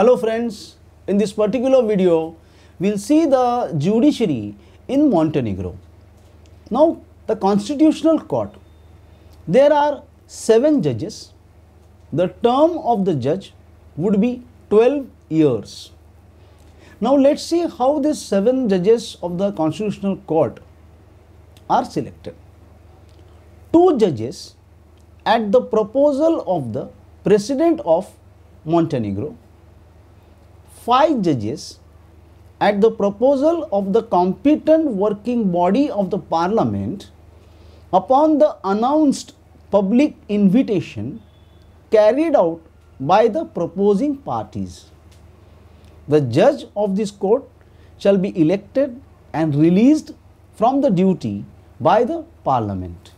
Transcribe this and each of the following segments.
Hello friends, in this particular video, we'll see the judiciary in Montenegro. Now, the constitutional court, there are 7 judges. The term of the judge would be 12 years. Now, let's see how these 7 judges of the constitutional court are selected. Two judges at the proposal of the president of Montenegro five judges at the proposal of the competent working body of the parliament upon the announced public invitation carried out by the proposing parties. The judge of this court shall be elected and released from the duty by the parliament.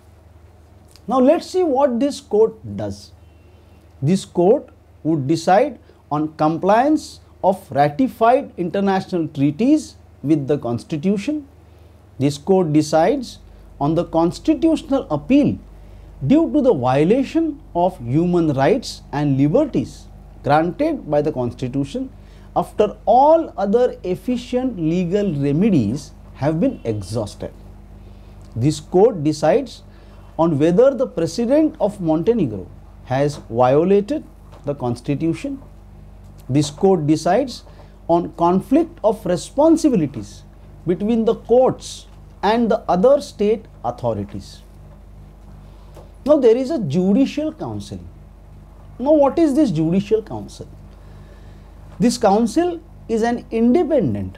Now let's see what this court does. This court would decide on compliance of ratified international treaties with the constitution. This court decides on the constitutional appeal due to the violation of human rights and liberties granted by the constitution after all other efficient legal remedies have been exhausted. This court decides on whether the president of Montenegro has violated the constitution this code decides on conflict of responsibilities between the courts and the other state authorities. Now there is a judicial council. Now what is this judicial council? This council is an independent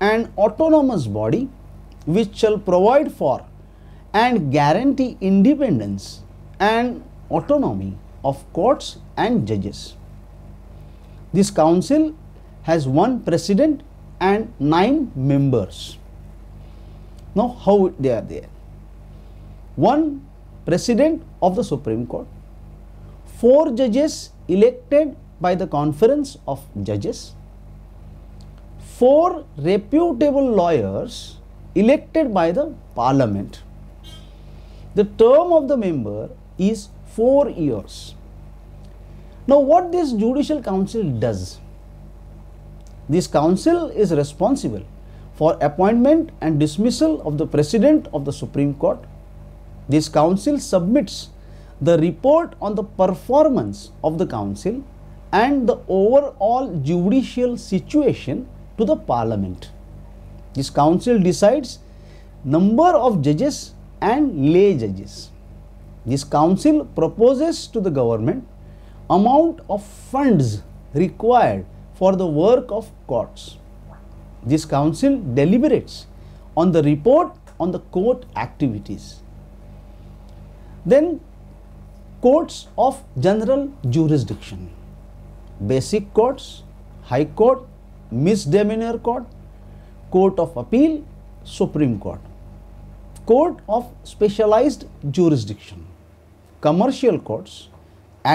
and autonomous body which shall provide for and guarantee independence and autonomy of courts and judges. This council has one president and nine members. Now, how they are there? One president of the Supreme Court, four judges elected by the conference of judges, four reputable lawyers elected by the parliament. The term of the member is four years. Now, what this judicial council does? This council is responsible for appointment and dismissal of the President of the Supreme Court. This council submits the report on the performance of the council and the overall judicial situation to the parliament. This council decides number of judges and lay judges. This council proposes to the government amount of funds required for the work of courts. This council deliberates on the report on the court activities. Then courts of general jurisdiction, basic courts, high court, misdemeanor court, court of appeal, supreme court, court of specialized jurisdiction, commercial courts,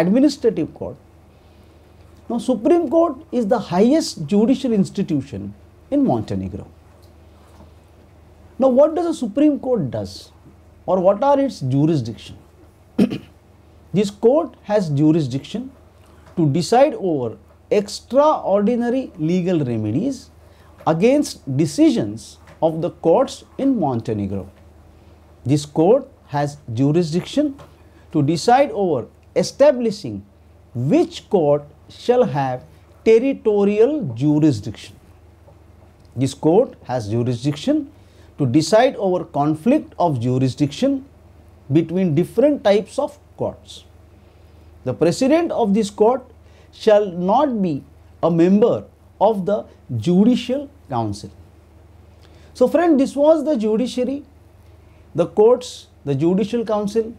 administrative court. Now, Supreme Court is the highest judicial institution in Montenegro. Now, what does the Supreme Court does or what are its jurisdiction? this court has jurisdiction to decide over extraordinary legal remedies against decisions of the courts in Montenegro. This court has jurisdiction to decide over establishing which court shall have territorial jurisdiction. This court has jurisdiction to decide over conflict of jurisdiction between different types of courts. The president of this court shall not be a member of the judicial council. So friend, this was the judiciary, the courts, the judicial council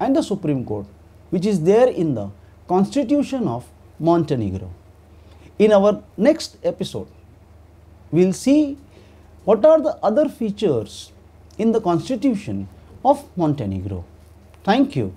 and the Supreme Court which is there in the constitution of Montenegro. In our next episode, we will see what are the other features in the constitution of Montenegro. Thank you.